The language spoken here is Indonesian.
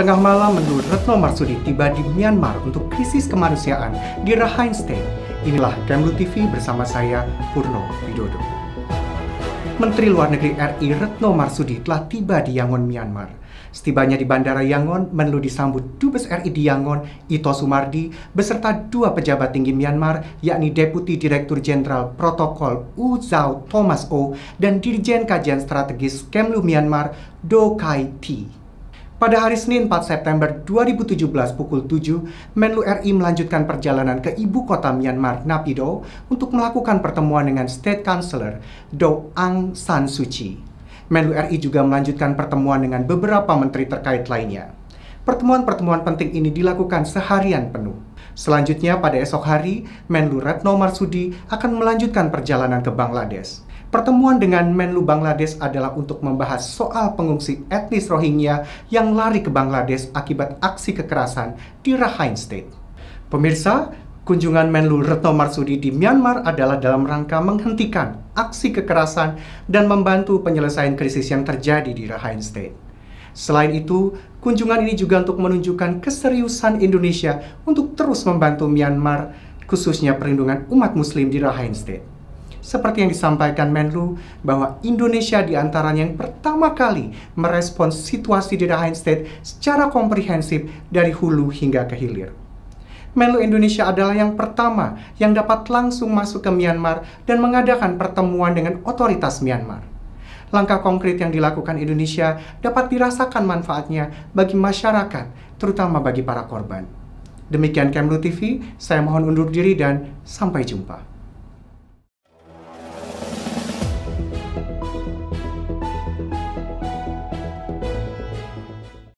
Tengah malam menurut Retno Marsudi tiba di Myanmar untuk krisis kemanusiaan di Rakhine State. Inilah Kemlu TV bersama saya, Purno Widodo. Menteri Luar Negeri RI Retno Marsudi telah tiba di Yangon, Myanmar. Setibanya di Bandara Yangon, Menlu disambut Dubes RI di Yangon, Ito Sumardi, beserta dua pejabat tinggi Myanmar, yakni Deputi Direktur Jenderal Protokol U Zhao Thomas O dan Dirjen Kajian Strategis Kemlu Myanmar Do Kai T. Pada hari Senin 4 September 2017 pukul 7, Menlu RI melanjutkan perjalanan ke ibu kota Myanmar, Napido, untuk melakukan pertemuan dengan State Councilor Do Aung San Suu Kyi. Menlu RI juga melanjutkan pertemuan dengan beberapa menteri terkait lainnya. Pertemuan-pertemuan penting ini dilakukan seharian penuh. Selanjutnya pada esok hari, Menlu Retno Marsudi akan melanjutkan perjalanan ke Bangladesh. Pertemuan dengan Menlu Bangladesh adalah untuk membahas soal pengungsi etnis Rohingya yang lari ke Bangladesh akibat aksi kekerasan di Rakhine State. Pemirsa, kunjungan Menlu Retno Marsudi di Myanmar adalah dalam rangka menghentikan aksi kekerasan dan membantu penyelesaian krisis yang terjadi di Rakhine State. Selain itu, kunjungan ini juga untuk menunjukkan keseriusan Indonesia untuk terus membantu Myanmar, khususnya perlindungan umat muslim di Rakhine State. Seperti yang disampaikan Menlu, bahwa Indonesia di antara yang pertama kali merespons situasi di Dahain State secara komprehensif dari hulu hingga ke hilir. Menlu Indonesia adalah yang pertama yang dapat langsung masuk ke Myanmar dan mengadakan pertemuan dengan otoritas Myanmar. Langkah konkret yang dilakukan Indonesia dapat dirasakan manfaatnya bagi masyarakat, terutama bagi para korban. Demikian Kemlu TV, saya mohon undur diri dan sampai jumpa.